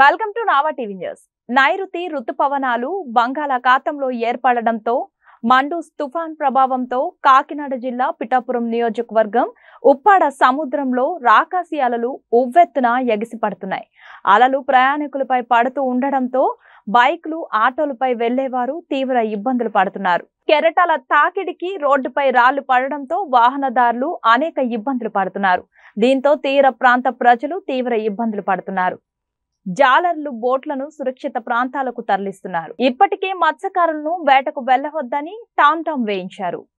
welcome to Nava TV news నైరుతి రుతుపవనాలు బంగాళాఖాతంలో ఏర్పడడంతో మండు తుఫాన్ ప్రభావంతో కాకినాడ జిల్లా పిఠాపురం నియోజకవర్గం ఉప్పాడ సముద్రంలో రాకాసి అలలు ఉవ్వెత్తున ఎగిసిపడుతున్నాయి అలలు ప్రయాణికులపై పడుతూ ఉండడంతో బైక్లు ఆటోలపై వెళ్లేవారు తీవ్ర ఇబ్బందులు పడుతున్నారు కెరటాల తాకిడికి రోడ్డుపై రాళ్లు పడడంతో వాహనదారులు అనేక ఇబ్బందులు పడుతున్నారు దీంతో తీర ప్రాంత ప్రజలు తీవ్ర ఇబ్బందులు పడుతున్నారు జాలర్లు బోట్లను సురక్షిత ప్రాంతాలకు తరలిస్తున్నారు ఇప్పటికే మత్స్యకారులను వేటకు వెళ్లవద్దని టామ్ వేయించారు